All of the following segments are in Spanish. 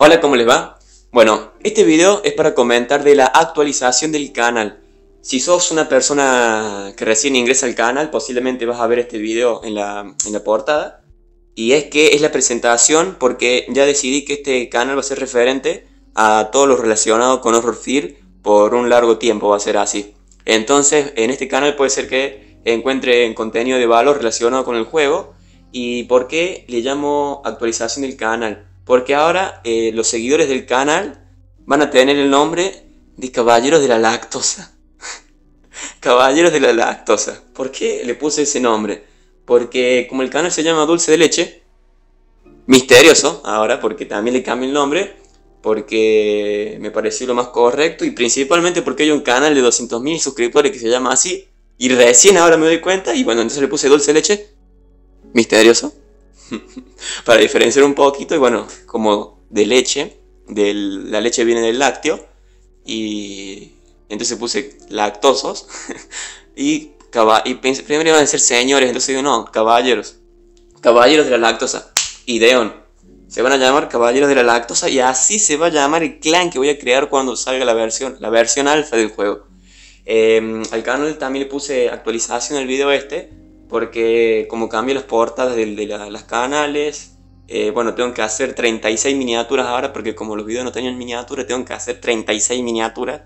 Hola, ¿cómo les va? Bueno, este video es para comentar de la actualización del canal. Si sos una persona que recién ingresa al canal, posiblemente vas a ver este video en la, en la portada. Y es que es la presentación porque ya decidí que este canal va a ser referente a todo lo relacionado con Horror Fear por un largo tiempo, va a ser así. Entonces, en este canal puede ser que encuentren contenido de valor relacionado con el juego. ¿Y por qué le llamo actualización del canal? Porque ahora eh, los seguidores del canal van a tener el nombre de Caballeros de la Lactosa. Caballeros de la Lactosa. ¿Por qué le puse ese nombre? Porque como el canal se llama Dulce de Leche, misterioso ahora, porque también le cambié el nombre, porque me pareció lo más correcto y principalmente porque hay un canal de 200.000 suscriptores que se llama así y recién ahora me doy cuenta y bueno, entonces le puse Dulce de Leche, misterioso. para diferenciar un poquito y bueno, como de leche, de la leche viene del lácteo y entonces puse lactosos y, y pensé, primero iban a ser señores, entonces digo no, caballeros, caballeros de la lactosa, ideón. Se van a llamar Caballeros de la Lactosa y así se va a llamar el clan que voy a crear cuando salga la versión, la versión alfa del juego. Em, al canal también le puse actualización el video este porque como cambié las portadas de, de las canales, eh, bueno, tengo que hacer 36 miniaturas ahora, porque como los videos no tenían miniaturas, tengo que hacer 36 miniaturas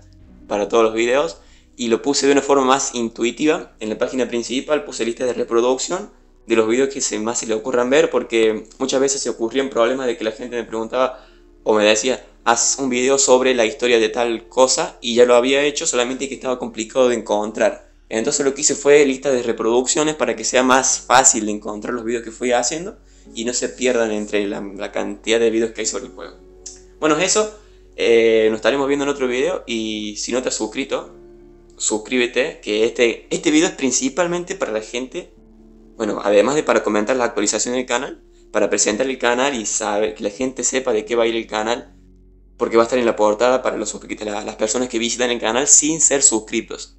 para todos los videos. Y lo puse de una forma más intuitiva. En la página principal puse listas de reproducción de los videos que se, más se le ocurran ver, porque muchas veces se ocurrían problemas de que la gente me preguntaba o me decía, haz un video sobre la historia de tal cosa, y ya lo había hecho, solamente que estaba complicado de encontrar. Entonces lo que hice fue lista de reproducciones para que sea más fácil encontrar los videos que fui haciendo y no se pierdan entre la, cantidad de videos que hay sobre el juego. Bueno, eso. Eh, nos estaremos viendo en otro video y si no te has suscrito, suscríbete, que este, este video es principalmente para la gente, bueno, además de para comentar la actualización del canal, para presentar el canal y saber, que la gente sepa de qué va a ir el canal, porque va a estar en la portada para las personas que visitan el canal sin ser suscritos.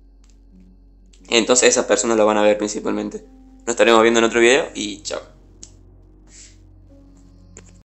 Entonces esas personas lo van a ver principalmente. Nos estaremos viendo en otro video y chao.